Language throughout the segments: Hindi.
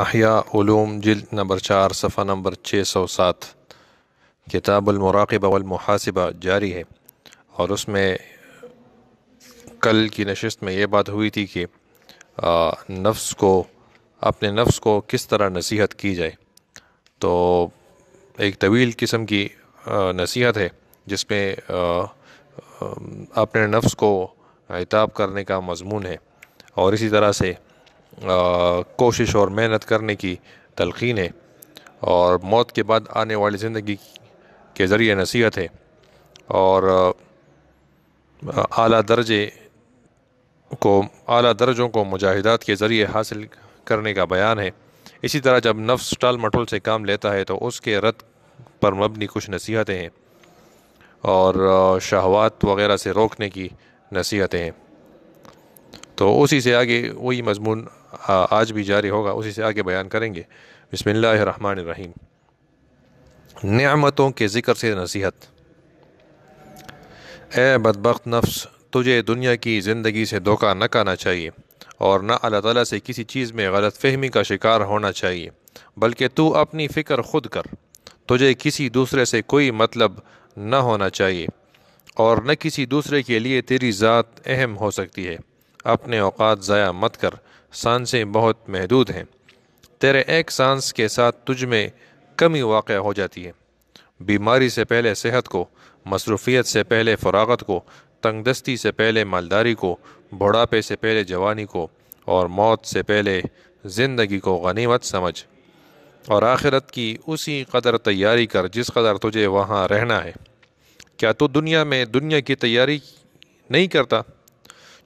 अहिया जिल नंबर चार सफ़ा नंबर छः सौ सात किताबुलमराकब वलमहासिबा जारी है और उसमें कल की नशस्त में ये बात हुई थी कि नफ्स को अपने नफ्स को किस तरह नसीहत की जाए तो एक तवील किस्म की नसीहत है जिसमें अपने नफ्स को अहताब करने का मजमून है और इसी तरह से कोशिश और मेहनत करने की तलखीन है और मौत के बाद आने वाली ज़िंदगी के ज़रिए नसीहत है और आला दर्जे को आला दर्जों को मुजाहिदात के ज़रिए हासिल करने का बयान है इसी तरह जब नफ्स टाल मटोल से काम लेता है तो उसके रत पर मबनी कुछ नसीहतें हैं और शहवात वगैरह से रोकने की नसीहतें हैं तो उसी से आगे वही मजमून आज भी जारी होगा उसी से आगे बयान करेंगे बिसमीम नमतों के ज़िक्र से नसीहत ए बदबक नफ्स तुझे दुनिया की ज़िंदगी से धोखा न करना चाहिए और न अल्लाह ताली से किसी चीज़ में गलत फहमी का शिकार होना चाहिए बल्कि तू अपनी फ़िक्र खुद कर तुझे किसी दूसरे से कोई मतलब न होना चाहिए और न किसी दूसरे के लिए तेरी ज़ात अहम हो सकती है अपने अवात ज़ाया मत कर सांसें बहुत महदूद हैं तेरे एक सांस के साथ तुझ में कमी वाक़ हो जाती है बीमारी से पहले सेहत को मसरूफियत से पहले फरागत को तंगदस्ती से पहले मालदारी को बुढ़ापे से पहले जवानी को और मौत से पहले ज़िंदगी को गनीमत समझ और आखिरत की उसी कदर तैयारी कर जिस कदर तुझे वहाँ रहना है क्या तो दुनिया में दुनिया की तैयारी नहीं करता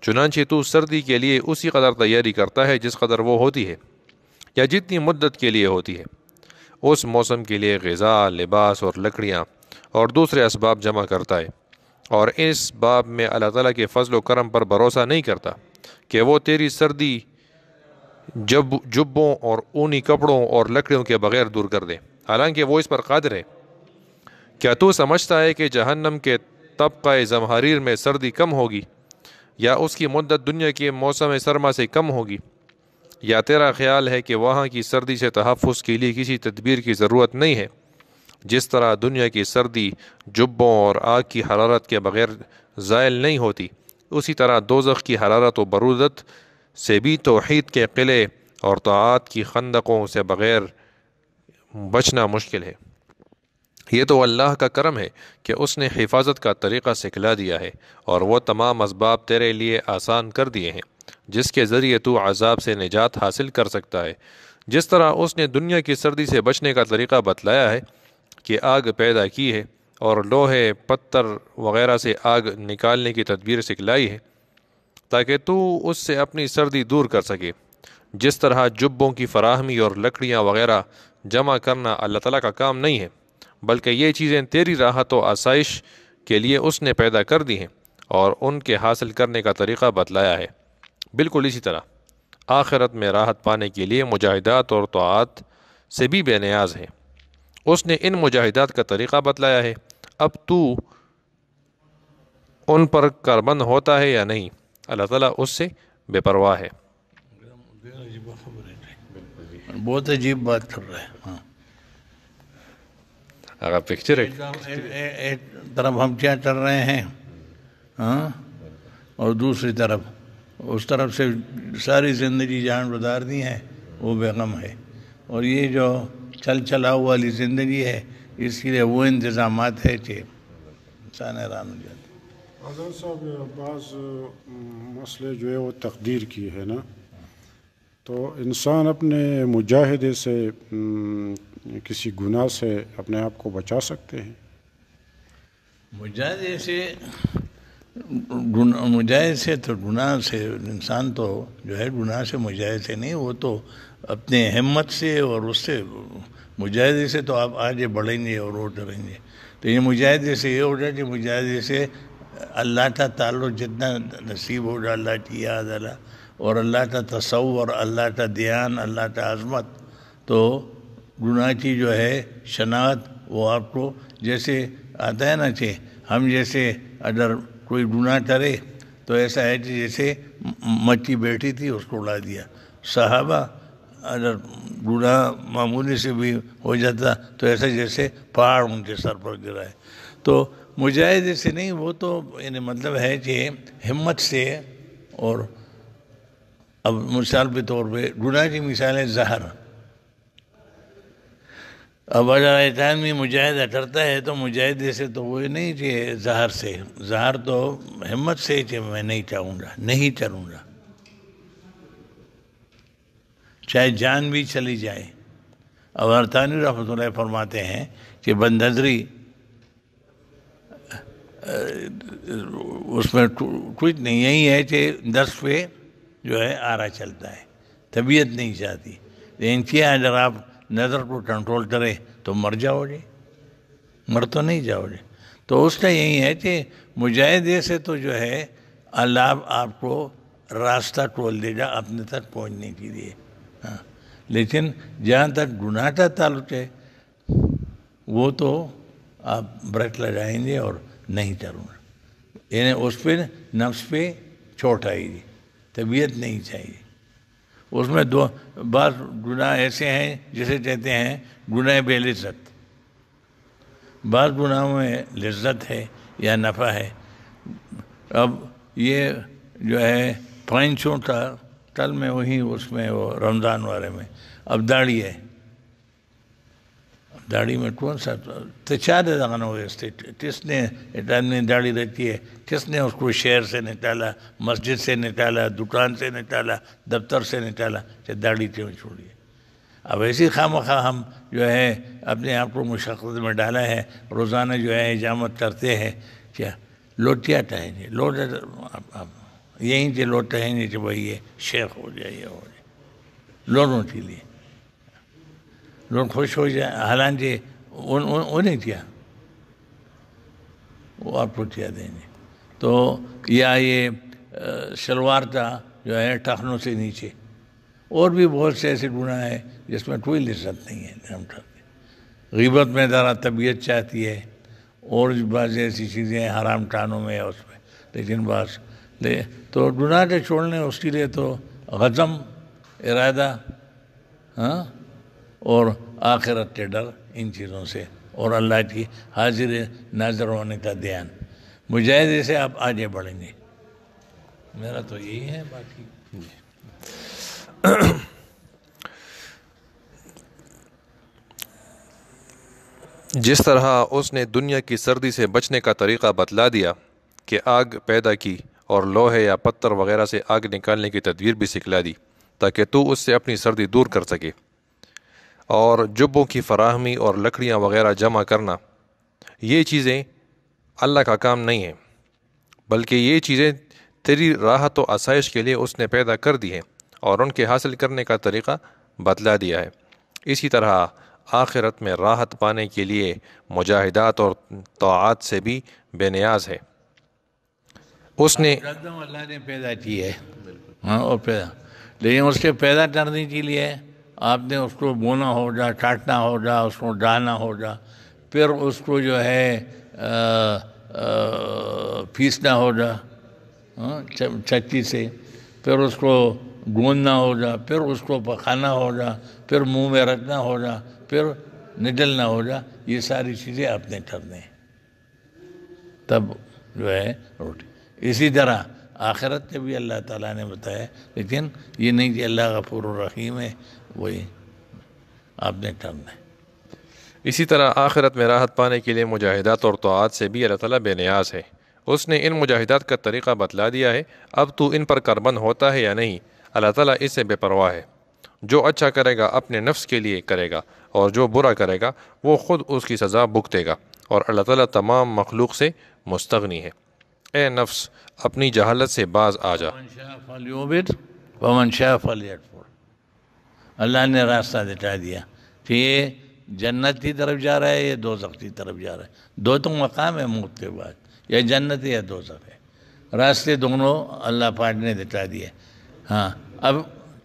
चुनाचे तो सर्दी के लिए उसी कदर तैयारी करता है जिस कदर वो होती है या जितनी मुद्दत के लिए होती है उस मौसम के लिए गज़ा लिबास और लकड़ियाँ और दूसरे इसबाब जमा करता है और इस बाब में अल्लाह ताला के फ़जल करम पर भरोसा नहीं करता कि वो तेरी सर्दी जब जुब्बों और ऊनी कपड़ों और लकड़ियों के बगैर दूर कर दे हालांकि वो इस पर कदर है क्या तू समझता है कि जहन्नम के तबका जमहारीर में सर्दी कम होगी या उसकी मदत दुनिया के मौसम सरमा से कम होगी या तेरा ख्याल है कि वहाँ की सर्दी से तहफ़ के लिए किसी तदबीर की ज़रूरत नहीं है जिस तरह दुनिया की सर्दी जुब्बों और आग की हरारत के बगैर ज़ायल नहीं होती उसी तरह दोजख की हरारत व बरूदत से भी तोहद के किले और तात की खंदकों से बग़ैर बचना मुश्किल है ये तो अल्लाह का करम है कि उसने हिफाजत का तरीक़ा सिखला दिया है और वह तमाम इसबाब तेरे लिए आसान कर दिए हैं जिसके ज़रिए तू अजाब से निजात हासिल कर सकता है जिस तरह उसने दुनिया की सर्दी से बचने का तरीक़ा बतलाया है कि आग पैदा की है और लोहे पत्थर वगैरह से आग निकालने की तदबीर सिखलाई है ताकि तू उससे अपनी सर्दी दूर कर सके जिस तरह जुब्बों की फराहमी और लकड़ियाँ वगैरह जमा करना अल्लाह तला का काम नहीं है बल्कि ये चीज़ें तेरी राहत व आसाइश के लिए उसने पैदा कर दी हैं और उनके हासिल करने का तरीक़ा बतलाया है बिल्कुल इसी तरह आखिरत में राहत पाने के लिए मुजाहिदात और तोआत से भी बेनियाज है उसने इन मुजाहिदात का तरीक़ा बतलाया है अब तू उन पर कारबंद होता है या नहीं अल्लाह ताला उससे बेपरवाह है बहुत अजीब बात कर रहे हैं हाँ अगर a एक तरफ हम क्या चल रहे हैं हाँ और दूसरी तरफ उस तरफ से सारी ज़िंदगी जान उतार दी है वो बेगम है और ये जो चल चलाओ वाली ज़िंदगी है इसके लिए वो इंतज़ाम है कि इंसान हैरान हो जाते हजरत साहब बाज़ मसले जो है वो तकदीर की है ना तो इंसान अपने मुजाहदे से किसी गुनाह से अपने आप को बचा सकते हैं मुजाहिदे से मुजाहिद से तो गुनाह से इंसान तो जो है गुनाह से मुजाहिद से नहीं वो तो अपने हिम्मत से और उससे मुजाहिदे से तो आप आगे बढ़ेंगे और वो डरेंगे तो ये मुजाहिदे से ये हो जाए कि मुजाहिदे से अल्लाह का ताल्लुक जितना नसीब होगा अल्लाह की याद अल्लाह और अल्लाह का और अल्लाह का ध्यान अल्लाह का आज़मत तो गुना की जो है शनात वो आपको जैसे आता है ना चाहे हम जैसे अगर कोई गुना करे तो ऐसा है कि जैसे मच्छी बैठी थी उसको उड़ा दिया सहाबा अगर गुना मामूली से भी हो जाता तो ऐसा जैसे पहाड़ उनके सर पर गिरा है तो मुजाहिद जैसे नहीं वो तो यानी मतलब है कि हिम्मत से और अब मिसाल के तौर पे गुना की मिसाल है जहर अब अगर ऐतान में मुजाहिद अटरता है तो मुजाहिदे से तो वो नहीं चाहिए जहर से जहर तो हिम्मत से चाहिए मैं नहीं चाहूँगा नहीं चलूँगा चाहे जान भी चली जाए अब अरतानी रहमत फरमाते हैं कि बंदरी उसमें कुछ नहीं यही है कि दस पे जो है आरा चलता है तबीयत नहीं चाहती लेकिन क्या अगर आप नज़र को कंट्रोल करे तो मर जाओगे मर तो नहीं जाओगे तो उसका यही है कि मुजाहिदे से तो जो है अल्लाह आपको रास्ता खोल देगा अपने तक पहुंचने के लिए हाँ लेकिन जहाँ तक गुनाह का ताल्लुक है वो तो आप ब्रेक लगाएंगे और नहीं करूँगा यानी उस पर नफ्स पे चोट आएगी तबीयत नहीं चाहिए उसमें दो बस गुना ऐसे हैं जिसे कहते हैं गुनाह बेलिज्जत बार गुनाहों में लज्जत है या नफ़ा है अब ये जो है पाँचों था कल में वही उसमें वो रमज़ान वाले में अब दाढ़ी है दाढ़ी में कौन सा त्रिचार तो, तो लगाना हुआ इससे किसने इतनी दाढ़ी रहती है किसने उसको शहर से निकाला मस्जिद से निकाला दुकान से निकाला दफ्तर से निकाला कि दाढ़ी क्यों छोड़िए अब ऐसी खाम खा हम जो है अपने आप को मुशक्त में डाला है रोज़ाना जो है हिजामत करते हैं क्या लोट क्या कहेंगे लोट यहीं से लोट टहेंगे कि भाई ये शेख हो जाए ये हो जाए लोटों के लिए लोग खुश हो जाए हालांकि उन उन्हें किया वो आपको किया देंगे तो या ये शलवार था जो है टखनों से नीचे और भी बहुत से ऐसे गुना है जिसमें कोई लज्जत नहीं है हम में ज़रा तबीयत चाहती है और बाज ऐसी चीज़ें हैं हराम टानों में उसमें लेकिन बस ले तो गुना के तो छोड़ने उसके लिए तो गज़म इरादा हाँ और आखिरत के डर इन चीज़ों से और अल्लाह की हाजिर नाजर होने का ध्यान मुजाहिदे से आप आगे बढ़ेंगे मेरा तो यही है बाकी जिस तरह उसने दुनिया की सर्दी से बचने का तरीका बतला दिया कि आग पैदा की और लोहे या पत्थर वगैरह से आग निकालने की तदवीर भी सिखला दी ताकि तू उससे अपनी सर्दी दूर कर सके और जुब्बों की फराहमी और लकड़ियाँ वगैरह जमा करना ये चीज़ें अल्लाह का काम नहीं है बल्कि ये चीज़ें तेरी राहत तो व आसाइश के लिए उसने पैदा कर दी है और उनके हासिल करने का तरीक़ा बदला दिया है इसी तरह आखिरत में राहत पाने के लिए मुजाहिदात और तोात से भी बेनियाज है उसने अल्लाह ने पैदा की है हाँ और पैदा लेकिन उसके पैदा करने के लिए आपने उसको बोना हो जा काटना हो जा उसको डालना हो जा फिर उसको जो है पीसना हो जा हाँ, चक्की से फिर उसको गूंदना हो जा फिर उसको पकाना हो जा फिर मुंह में रखना हो जा फिर निडलना हो जा ये सारी चीज़ें आपने करने तब जो है रोटी इसी तरह आखिरत में भी अल्लाह ताला ने बताया लेकिन ये नहीं कि अल्लाह गफूर रहीम है वही आपने टर्म है इसी तरह आखिरत में राहत पाने के लिए मुजाहिदात और तोआत से भी अल्लाह ताला बेनियाज है उसने इन मुजाहिदात का तरीक़ा बतला दिया है अब तू इन पर करबंद होता है या नहीं अल्लाह ताला इससे बेपरवाह है जो अच्छा करेगा अपने नफ्स के लिए करेगा और जो बुरा करेगा वो ख़ुद उसकी सज़ा भुगतेगा और अल्लाह ताला तमाम मखलूक से मुस्तगनी है ए नफ्स अपनी जहालत से बाज आ जा अल्लाह ने रास्ता दिखा दिया फिर ये जन्नत की तरफ जा रहा है ये दो की तरफ जा रहा है दो तो मकाम है मौत के बाद यह जन्नत या दो है रास्ते दोनों अल्लाह पाट ने दिखा दिए हाँ अब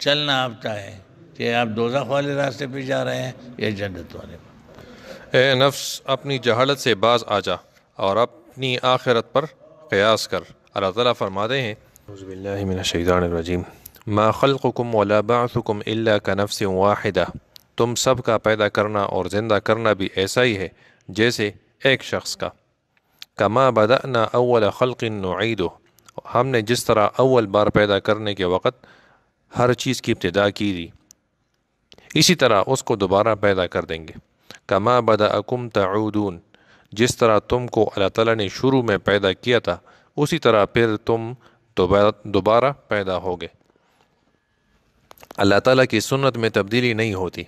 चलना आपका है कि आप दोजख वाले रास्ते पे जा रहे हैं या जन्नत वाले ए नफ्स अपनी जहालत से बाज आ जा और अपनी आखिरत पर कयास कर अल्लाह तला फरमाते हैं रजीम मा खलकुम वला इल्ला का नफ्स वाहिदा तुम सब का पैदा करना और ज़िंदा करना भी ऐसा ही है जैसे एक शख्स का कमा बदाना अवल खलकिन हमने जिस तरह अव्वल बार पैदा करने के वक़्त हर चीज़ की इब्तदा की थी इसी तरह उसको दोबारा पैदा कर देंगे कमा बदा अकुम तऊदून जिस तरह तुमको अल्लाह ताला ने शुरू में पैदा किया था उसी तरह फिर तुम दोबारा पैदा होगे अल्लाह ताला की सुन्नत में तब्दीली नहीं होती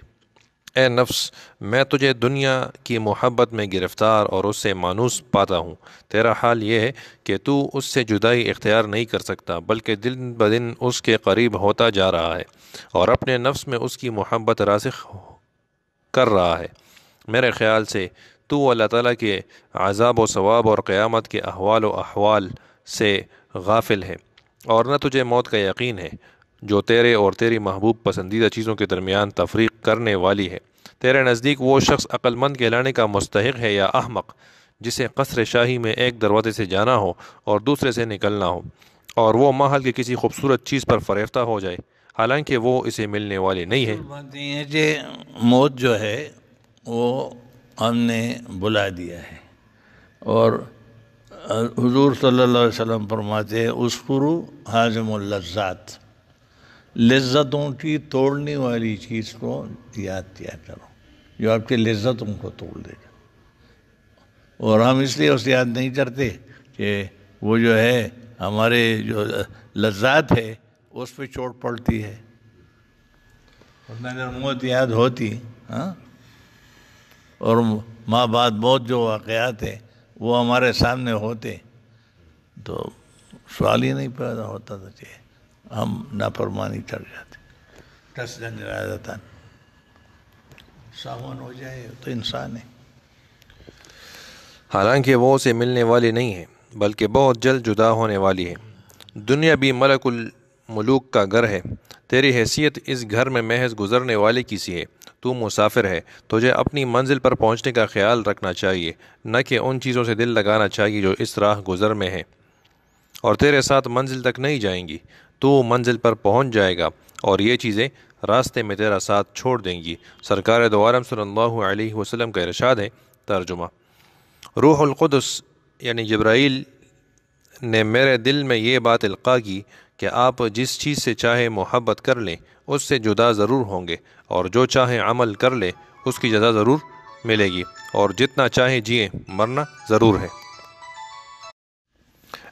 ए नफ्स मैं तुझे दुनिया की मोहब्बत में गिरफ़्तार और उससे मानूस पाता हूँ तेरा हाल यह है कि तू उससे जुदाई इख्तियार नहीं कर सकता बल्कि दिन ब दिन उसके करीब होता जा रहा है और अपने नफ्स में उसकी मोहब्बत रासिख कर रहा है मेरे ख़्याल से तो अल्लाह ताला के आज़ाब व सवाब और क़्यामत के अहवाल व अहवाल से गाफिल है और न तुझे मौत का यकीन है जो तेरे और तेरी महबूब पसंदीदा चीज़ों के दरमियान तफरीक करने वाली है तेरे नज़दीक वो शख्स अक्लमंद कहलाने का मुस्तक है या अहमक जिसे कसर शाही में एक दरवाज़े से जाना हो और दूसरे से निकलना हो और वो महल के किसी खूबसूरत चीज़ पर फरेफ्ता हो जाए हालांकि वो इसे मिलने वाली नहीं है जे मौत जो है वो हमने बुला दिया है और हजूर सल्ला वसम फरमाते उसकुरु हाजमुल्लात लज्जतों की तोड़ने वाली चीज़ को याद किया करो जो आपकी लज्जतों को तोड़ देगा और हम इसलिए उसे याद नहीं करते कि वो जो है हमारे जो लज्जात है उस पर चोट पड़ती है अगर मौत याद होती हाँ और माँ बाद मौत जो वाक़ात है वो हमारे सामने होते तो सवाल ही नहीं पैदा होता था चाहिए हम नाफरमानी चढ़ जाते दस जंग राजदान सावन हो जाए तो इंसान है हालांकि वो उसे मिलने वाली नहीं है बल्कि बहुत जल्द जुदा होने वाली है दुनिया भी मलकुल मलूक का घर है तेरी हैसियत इस घर में महज गुजरने वाले की सी है तू मुसाफिर है तुझे अपनी मंजिल पर पहुंचने का ख्याल रखना चाहिए न कि उन चीज़ों से दिल लगाना चाहिए जो इस राह गुज़र में है और तेरे साथ मंजिल तक नहीं जाएंगी तो मंजिल पर पहुंच जाएगा और ये चीज़ें रास्ते में तेरा साथ छोड़ देंगी सरकार दोबारा सल्लल्लाहु अलैहि वसल्लम का इरशाद है तर्जुमा रूहलकदस यानी जब्राइल ने मेरे दिल में ये बात इल्का की कि आप जिस चीज़ से चाहे मोहब्बत कर लें उससे जुदा ज़रूर होंगे और जो चाहे अमल कर लें उसकी जजा ज़रूर मिलेगी और जितना चाहे जिए मरना ज़रूर है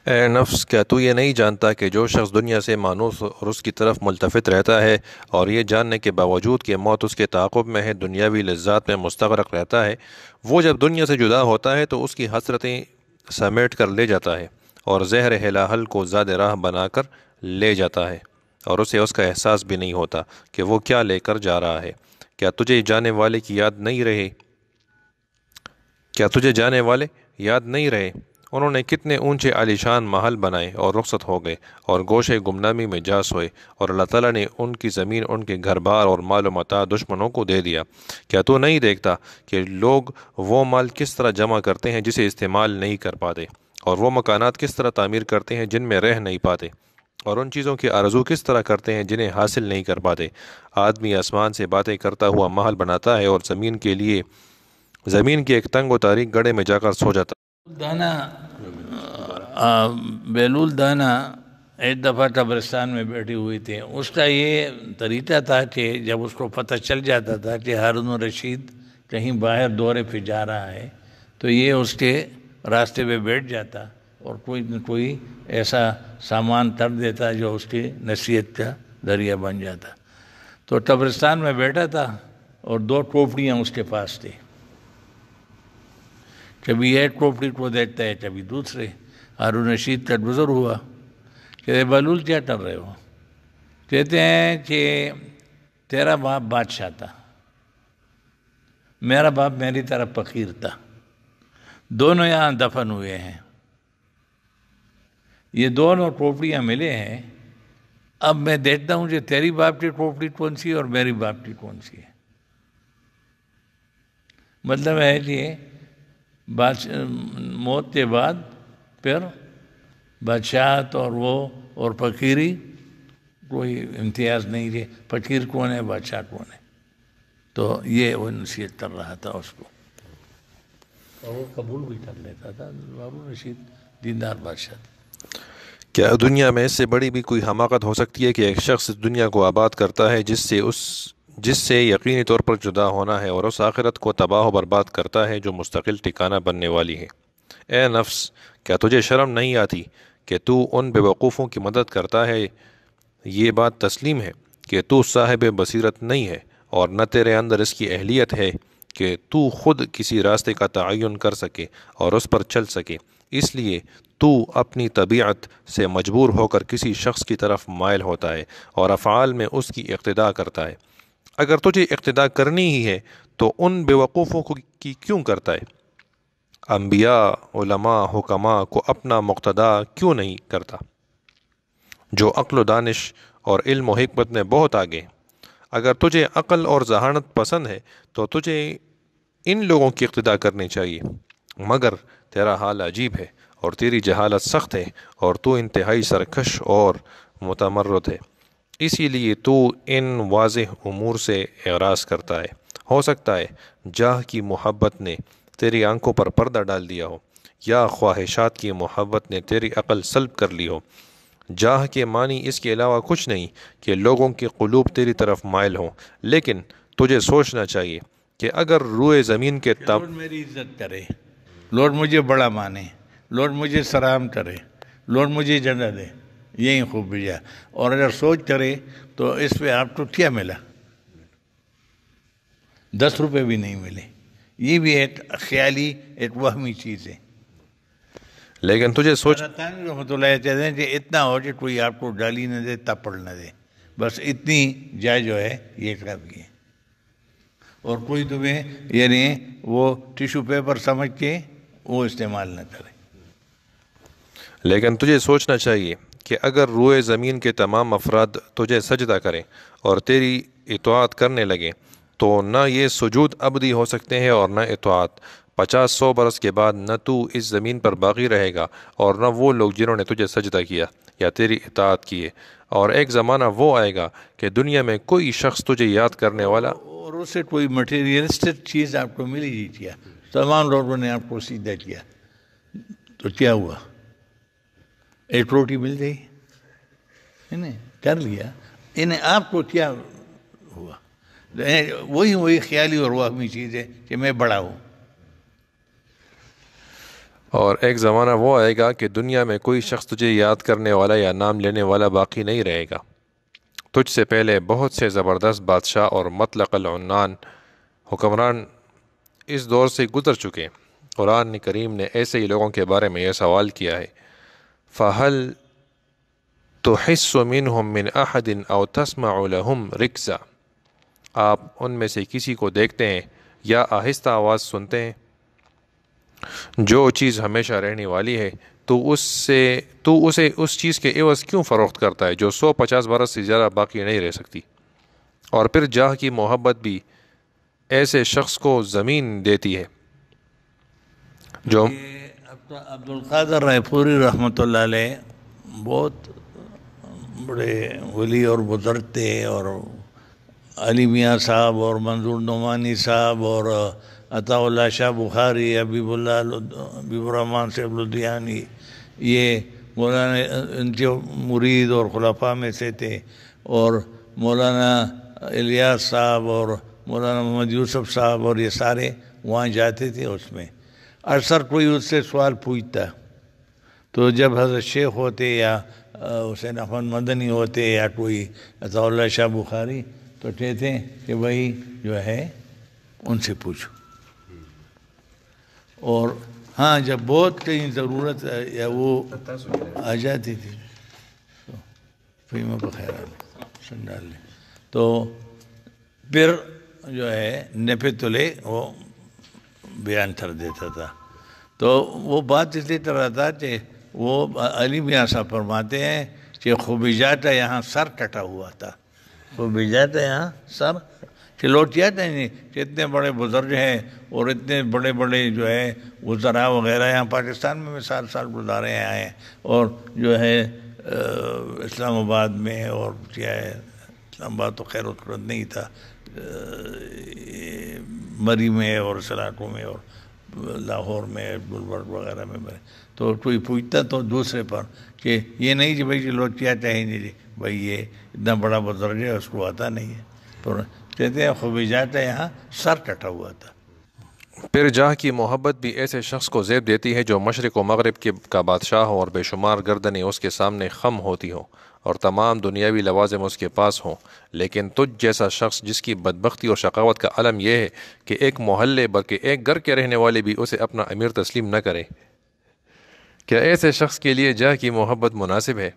ए नफ्स क्या तू ये नहीं जानता कि जो शख्स दुनिया से मानूस और उसकी तरफ मुलतफत रहता है और ये जानने के बावजूद कि मौत उसके ताकुब में है दुनियावी लज्जात में मुस्तरक रहता है वो जब दुनिया से जुदा होता है तो उसकी हसरतें समेट कर ले जाता है और जहर हिलाहल को ज़्याद राह बना कर ले जाता है और उसे उसका एहसास भी नहीं होता कि वो क्या लेकर जा रहा है क्या तुझे जाने वाले की याद नहीं रहे क्या तुझे जाने वाले याद नहीं रहे उन्होंने कितने ऊंचे आलिशान महल बनाए और रुखसत हो गए और गोशे गुमनामी में जा सोए और अल्लाह ताला ने उनकी ज़मीन उनके घर बार और माल मता दुश्मनों को दे दिया क्या तू तो नहीं देखता कि लोग वो माल किस तरह जमा करते हैं जिसे इस्तेमाल नहीं कर पाते और वो मकानात किस तरह तामीर करते हैं जिनमें रह नहीं पाते और उन चीज़ों की आरजू किस तरह करते हैं जिन्हें हासिल नहीं कर पाते आदमी आसमान से बातें करता हुआ महल बनाता है और ज़मीन के लिए ज़मीन की एक तंग व तारीख गड़े में जाकर सो जाता दाना आ, बेलूल दाना एक दफ़ा कब्रिस्तान में बैठी हुई थी उसका ये तरीका था कि जब उसको पता चल जाता था कि हारून रशीद कहीं बाहर दौरे पे जा रहा है तो ये उसके रास्ते पे बैठ जाता और कोई न कोई ऐसा सामान तर देता जो उसकी नसीहत का दरिया बन जाता तो कब्रिस्तान में बैठा था और दो टोपड़ियाँ उसके पास थी कभी एक कॉन्फ्लिक्ट को देखता है कभी दूसरे हारून रशीद का गुजर हुआ कहते बलूल क्या कर रहे हो कहते हैं कि तेरा बाप बादशाह था मेरा बाप मेरी तरफ फकीर था दोनों यहाँ दफन हुए हैं ये दोनों टोपड़ियाँ मिले हैं अब मैं देखता हूँ जो तेरी बाप की टोपड़ी कौन सी और मेरी बाप की कौन सी है मतलब है कि बादश मौत के बाद फिर बादशाहत तो और वो और फकीरी कोई इम्तियाज़ नहीं रही फकीर कौन है बादशाह कौन है तो ये वो नसीहत कर रहा था उसको और वो कबूल भी कर लेता था बाबू रशीद दीदार बादशाह क्या दुनिया में इससे बड़ी भी कोई हमाकत हो सकती है कि एक शख्स दुनिया को आबाद करता है जिससे उस जिससे यकीनी तौर पर जुदा होना है और उस आखिरत को तबाह बर्बाद करता है जो मुस्तकिल ठिकाना बनने वाली है ए नफ्स क्या तुझे शर्म नहीं आती कि तू उन बेवकूफ़ों की मदद करता है ये बात तस्लीम है कि तू साहिब बसीरत नहीं है और न तेरे अंदर इसकी अहलियत है कि तू खुद किसी रास्ते का तयन कर सके और उस पर चल सके इसलिए तू अपनी तबीयत से मजबूर होकर किसी शख्स की तरफ मायल होता है और अफ़ाल में उसकी इक्तदा करता है अगर तुझे इकतदा करनी ही है तो उन बेवकूफ़ों को की क्यों करता है अम्बिया उलमा को अपना मुक्तदा क्यों नहीं करता जो अक्ल दानिश और इल्म हमत में बहुत आगे अगर तुझे अक़ल और जहानत पसंद है तो तुझे इन लोगों की इकतदा करनी चाहिए मगर तेरा हाल अजीब है और तेरी जहालत सख्त है और तू इंतहाई सरकश और मतमरत है इसीलिए तो इन वाज अमूर से एराज करता है हो सकता है जाह की मोहब्बत ने तेरी आंखों पर पर्दा डाल दिया हो या ख्वाहिशात की मोहब्बत ने तेरी अकल सल्ब कर ली हो जाह के मानी इसके अलावा कुछ नहीं कि लोगों के क़लूब तेरी तरफ मायल हों लेकिन तुझे सोचना चाहिए कि अगर रुए ज़मीन के तब मेरी इज्जत करे लॉर्ड मुझे बड़ा माने लॉर्ड मुझे सराम करे लॉर्ड मुझे जन्नत दे यही खूब भेजा और अगर सोच करे तो इस पर आपको क्या मिला दस रुपए भी नहीं मिले ये भी एक ख्याली एक वहमी चीज़ है लेकिन तुझे सोच कि इतना हो जाए कोई आपको डाली ना दे तपड़ ना दे बस इतनी जाय जो है ये काफ़ी है और कोई तुम्हें यानी वो टिश्यू पेपर समझ के वो इस्तेमाल ना करे लेकिन तुझे सोचना चाहिए कि अगर रोए ज़मीन के तमाम अफराद तुझे सजदा करें और तेरी इतवात करने लगें तो न ये सजूद अबदी हो सकते हैं और न इतवात पचास सौ बरस के बाद न तू इस ज़मीन पर बागी रहेगा और न वो लोग जिन्होंने तुझे सजदा किया या तेरी इतात किए और एक ज़माना वो आएगा कि दुनिया में कोई शख्स तुझे याद करने वाला और उसे कोई मटेरियलिस्टिक चीज़ आपको मिली थी क्या तमाम लोगों ने आपको सीधा किया तो क्या हुआ एक रोटी मिल गई इन्हें कर लिया इन्हें आपको क्या हुआ वही वही ख्याली और वहमी चीज़ है कि मैं बड़ा हूँ और एक ज़माना वो आएगा कि दुनिया में कोई शख्स तुझे याद करने वाला या नाम लेने वाला बाकी नहीं रहेगा तुझसे पहले बहुत से ज़बरदस्त बादशाह और मतलकलनान हुक्मरान इस दौर से गुज़र चुके कुरान करीम ने ऐसे ही लोगों के बारे में यह सवाल किया है फ़हल तो हिस्समिन मिन अहदिन और तस्माम रिक्ज़ा आप उनमें से किसी को देखते हैं या आहिस्ता आवाज़ सुनते हैं जो चीज़ हमेशा रहने वाली है तो उससे तो उसे उस चीज़ के एवज़ क्यों फ़रोख्त करता है जो सौ पचास बरस से ज़्यादा बाकी नहीं रह सकती और फिर जाह की मोहब्बत भी ऐसे शख्स को ज़मीन देती है जो डॉक्टर अब्दुल्कर रायपुरी रहमत बहुत बड़े वली और बुजुर्ग थे और अली मियाँ साहब और मंजूर नुमानी साहब और अताउल्ला शाह बुखारी हबीबुल्ला अबीबरहमान से लुधियानी ये मौलाना इनके मुरीद और खुलाफा में से थे और मौलाना इलियास साहब और मौलाना मोहम्मद यूसुफ साहब और ये सारे वहाँ जाते थे उसमें अक्सर कोई उससे सवाल पूछता तो जब हजरत शेख होते या हुसैन अहमद मदनी होते या कोई अजाउल्ला शाह बुखारी तो कहते थे कि भाई जो है उनसे पूछो और हाँ जब बहुत कहीं ज़रूरत या वो आ जाती थी तो फिर मैं बखैर डाल तो फिर जो है नफे तुले वो बयान कर देता था तो वो बात इसलिए कर रहा था कि वो अली मियाँ साहब फरमाते हैं कि खुबिजात यहाँ सर कटा हुआ था जाता यहाँ सर खिलौटिया था तो नहीं कि इतने बड़े बुजुर्ग हैं और इतने बड़े बड़े जो है गुजरा वगैरह यहाँ पाकिस्तान में भी साल साल गुजारे आए हैं और जो है इस्लामाबाद में और क्या है इस्लामाबाद तो खैर उत्पन्न नहीं था मरी में और सलाखों में और लाहौर में गुलबर्ग वगैरह में मरे तो कोई पूछता तो दूसरे पर कि ये नहीं जी भाई जी लोग क्या चाहेंगे जी भाई ये इतना बड़ा बुजुर्ग है उसको आता नहीं है तो कहते हैं खुबीजात है यहाँ सर कटा हुआ था फिर जाह की मोहब्बत भी ऐसे शख्स को जेब देती है जो मशरक़ व मगरब के का बादशाह हो और बेशुमार गर्दनें उसके सामने खम होती हो और तमाम दुनियावी लवाजम उसके पास हों लेकिन तुझ जैसा शख्स जिसकी बदबख्ती और शकावत का अलम यह है कि एक मोहल्ले बल्कि एक घर के रहने वाले भी उसे अपना अमीर तस्लीम न करें क्या ऐसे शख्स के लिए जह की मोहब्बत मुनासिब है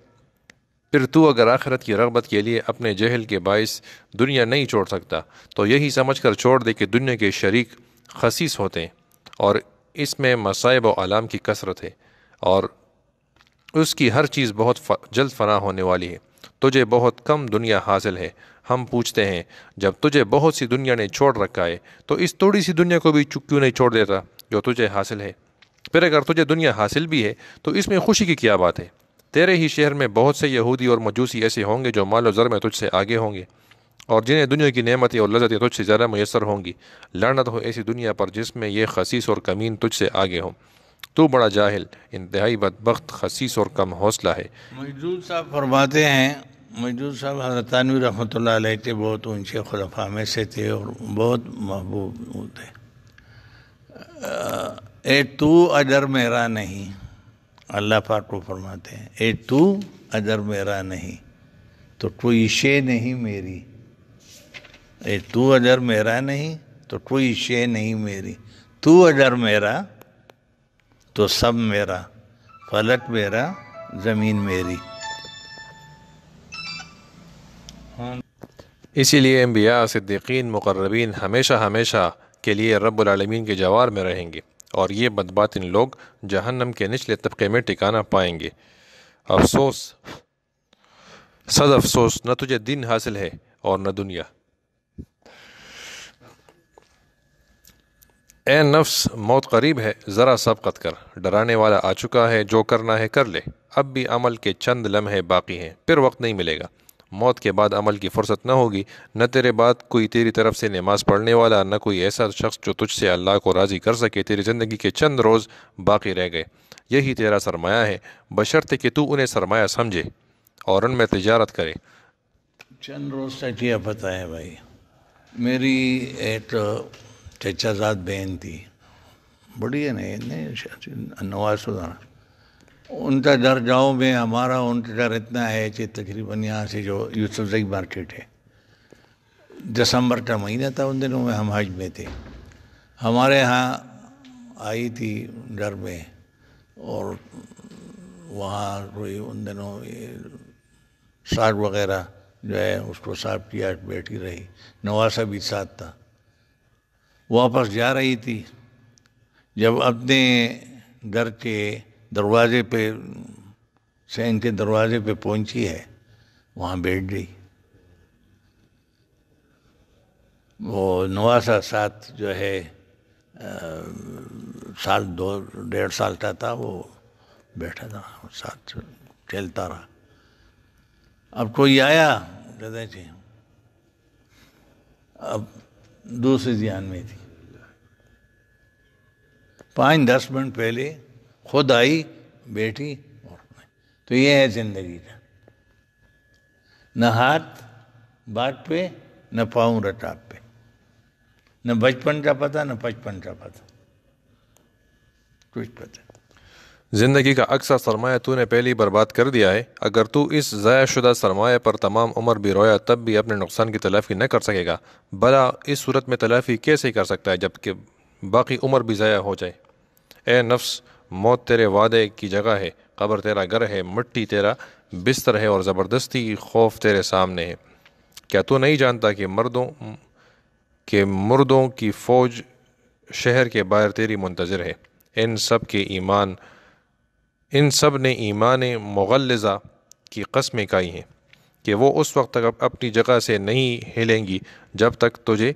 फिर तू अगर आखरत की रगबत के लिए अपने जहल के बायस दुनिया नहीं छोड़ सकता तो यही समझ कर छोड़ दे कि दुनिया के शरीक खसीस होते हैं और इसमें मसाइब व आलाम की कसरत है और उसकी हर चीज़ बहुत जल्द फना होने वाली है तुझे बहुत कम दुनिया हासिल है हम पूछते हैं जब तुझे बहुत सी दुनिया ने छोड़ रखा है तो इस थोड़ी सी दुनिया को भी क्यों नहीं छोड़ देता जो तुझे हासिल है फिर अगर तुझे दुनिया हासिल भी है तो इसमें खुशी की क्या बात है तेरे ही शहर में बहुत से यहूदी और मजूसी ऐसे होंगे जो मालो ज़र में तुझसे आगे होंगे और जिन्हें दुनिया की नेमतें और लजतें तुझसे ज़्यादा मैसर होंगी लड़नत तो हो ऐसी दुनिया पर जिसमें यह खसीस और कमीन तुझसे आगे हों तो बड़ा जाहिल इंतहाई बदबख्त खसीस और कम हौसला है मजदूर साहब फरमाते हैं मजदूर साहब हजरत रहमत के बहुत ऊंचे खुलफा में से थे और बहुत महबूब थे ए तू अजर मेरा नहीं अल्लाह पाक को फरमाते हैं ए तू अजर मेरा नहीं तो कोई शे नहीं मेरी ए तू अजर मेरा नहीं तो कोई शे नहीं मेरी तू अजर मेरा तो सब मेरा फलक मेरा ज़मीन मेरी इसीलिए अम्बिया सिद्दीकीन मुकर्रबीन हमेशा हमेशा के लिए रबालमीन के जवार में रहेंगे और ये बदबात इन लोग जहन्नम के निचले तबके में टिकाना पाएंगे अफसोस सद अफसोस न तुझे दिन हासिल है और न दुनिया ए नफ्स मौत करीब है ज़रा सबकत कर डराने वाला आ चुका है जो करना है कर ले अब भी अमल के चंद लम्हे बाकी हैं फिर वक्त नहीं मिलेगा मौत के बाद अमल की फुर्सत न होगी न तेरे बाद कोई तेरी तरफ से नमाज पढ़ने वाला न कोई ऐसा शख्स जो तुझसे अल्लाह को राज़ी कर सके तेरी ज़िंदगी के चंद रोज़ बाकी रह गए यही तेरा सरमाया है बशर्ते कि तू उन्हें सरमाया समझे और उनमें तजारत करे चंद रोज़ तक यह पता है भाई मेरी एक चचाजाद बहन थी बढ़िया नहीं नहीं नवाज सुधार उनका जाओ में हमारा उनका दर इतना है कि तकरीबन यहाँ से जो जई मार्केट है दिसंबर का महीना था उन दिनों में हम हज में थे हमारे यहाँ आई थी घर में और वहाँ कोई उन दिनों साग वगैरह जो है उसको साफ किया बैठी रही नवासा भी साथ था वापस जा रही थी जब अपने घर के दरवाजे पे सैन के दरवाजे पे पहुंची है वहाँ बैठ गई वो नवासा साथ जो है आ, साल दो डेढ़ साल का था वो बैठा था साथ खेलता रहा अब कोई आया कहते थे अब दूसरे ध्यान में थी पाँच दस मिनट पहले खुद आई बैठी और तो ये है जिंदगी का न हाथ बात पे न पाऊँ रटाप पे न बचपन का पता न पचपन का पता कुछ पता ज़िंदगी का अक्सर सरमाया तूने पहले ही बर्बाद कर दिया है अगर तू इस ज़ाया शुदा सरमाए पर तमाम उम्र भी रोया तब भी अपने नुकसान की तलाफ़ी न कर सकेगा भला इस सूरत में तलाफ़ी कैसे कर सकता है जबकि बाकी उम्र भी ज़ाया हो जाए ए नफ्स मौत तेरे वादे की जगह है कब्र तेरा घर है मिट्टी तेरा बिस्तर है और ज़बरदस्ती खौफ तेरे सामने है क्या तू नहीं जानता कि मर्दों के मर्दों की फ़ौज शहर के बाहर तेरी मुंतज़र है इन सब के ईमान इन सब ने ईमान मुगलज़ा की कस्में खाई हैं कि वो उस वक्त तक अपनी जगह से नहीं हिलेंगी जब तक तुझे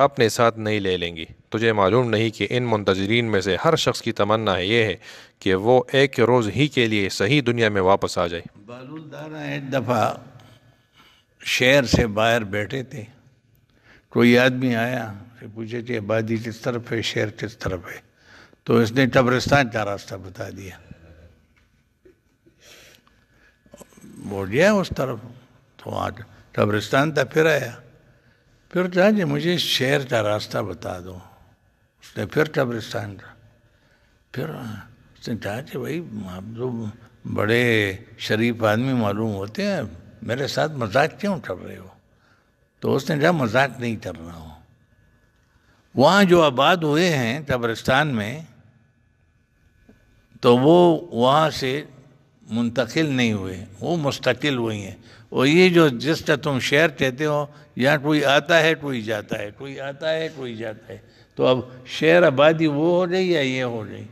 अपने साथ नहीं ले लेंगी तुझे मालूम नहीं कि इन मुंतजरीन में से हर शख्स की तमन्ना ये है कि वो एक रोज़ ही के लिए सही दुनिया में वापस आ जाए बालूदारा एक दफ़ा शहर से बाहर बैठे थे कोई आदमी आया से पूछे कि आबादी किस तरफ है शहर किस तरफ है तो इसने कब्रिस्तान का रास्ता बता दिया बोल गया उस तरफ तो वहाँ कब्रिस्तान तक फिर आया फिर कहा जी मुझे शहर का रास्ता बता दो उसने फिर कब्रिस्तान का फिर उसने कहा जी भाई आप जो बड़े शरीफ आदमी मालूम होते हैं मेरे साथ मजाक क्यों कर रहे हो तो उसने कहा मजाक नहीं कर रहा हूँ वहाँ जो आबाद हुए हैं कब्रिस्तान में तो वो वहाँ से मुंतकिल नहीं हुए वो मुस्तकिल हुई हैं और ये जो जिस तरह तुम शहर कहते हो यहाँ कोई आता है कोई जाता है कोई आता है कोई जाता है तो अब शहर आबादी वो हो रही या ये हो रही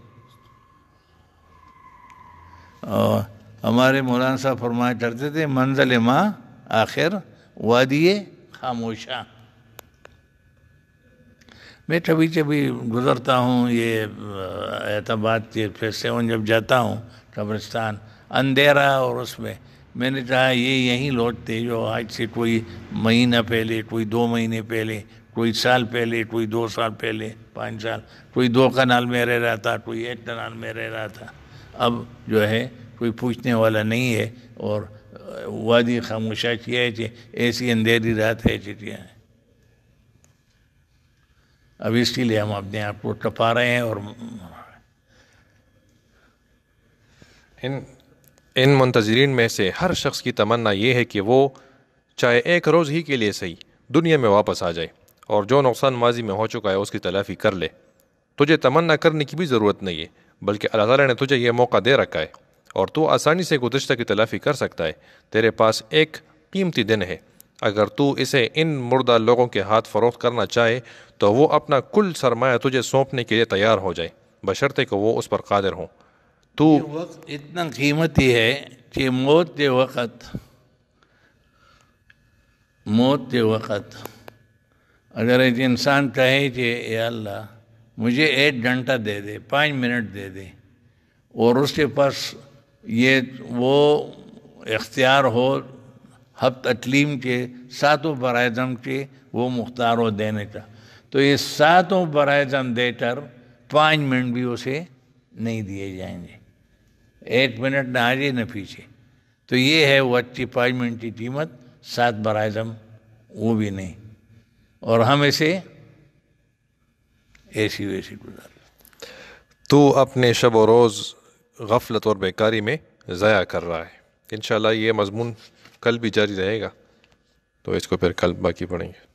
और हमारे मौलाना साहब फरमाया करते थे मंजिल माँ आखिर वादिए खामोशा मैं कभी कभी गुज़रता हूँ ये एतबाद के फिर सेवन जब जाता हूँ कब्रिस्तान अंधेरा और उसमें मैंने कहा ये यहीं लौटते जो आज से कोई महीना पहले कोई दो महीने पहले कोई साल पहले कोई दो साल पहले पाँच साल कोई दो कनाल में रह रहा था कोई एक कनाल में रह रहा था अब जो है कोई पूछने वाला नहीं है और वादी खामोशा किया है ऐसी अंधेरी रात है चिटिया है अब इसीलिए हम अपने आप को टपा रहे हैं और इन इन मुंतजरीन में से हर शख्स की तमन्ना ये है कि वो चाहे एक रोज़ ही के लिए सही दुनिया में वापस आ जाए और जो नुकसान माजी में हो चुका है उसकी तलाफी कर ले तुझे तमन्ना करने की भी ज़रूरत नहीं है बल्कि अल्लाह ताला ने तुझे यह मौका दे रखा है और तू आसानी से गुजशत की तलाफी कर सकता है तेरे पास एक कीमती दिन है अगर तू इसे इन मुर्दा लोगों के हाथ फरोख्त करना चाहे तो वो अपना कुल सरमाया तुझे सौंपने के लिए तैयार हो जाए बशर्ते कि वो उस पर कादिर हों तो वक्त इतना कीमती है कि मौत के वक़्त मौत के वक़्त अगर एक इंसान कहे कि अल्लाह मुझे एक घंटा दे दे पाँच मिनट दे दे और उसके पास ये वो इख्तियार हो हफ्त अतलीम के सातों बरज़म के वो मुख्तार हो देने का तो ये सातों बरज़म देकर पाँच मिनट भी उसे नहीं दिए जाएंगे एक मिनट ना आगे न पीछे तो ये है वो अच्छी पाँच मिनट की कीमत सात बर वो भी नहीं और हम इसे ऐसी वैसी गुजार तो अपने शब और रोज़ गफलत और बेकारी में ज़ाया कर रहा है इन ये मजमून कल भी जारी रहेगा तो इसको फिर कल बाकी पढ़ेंगे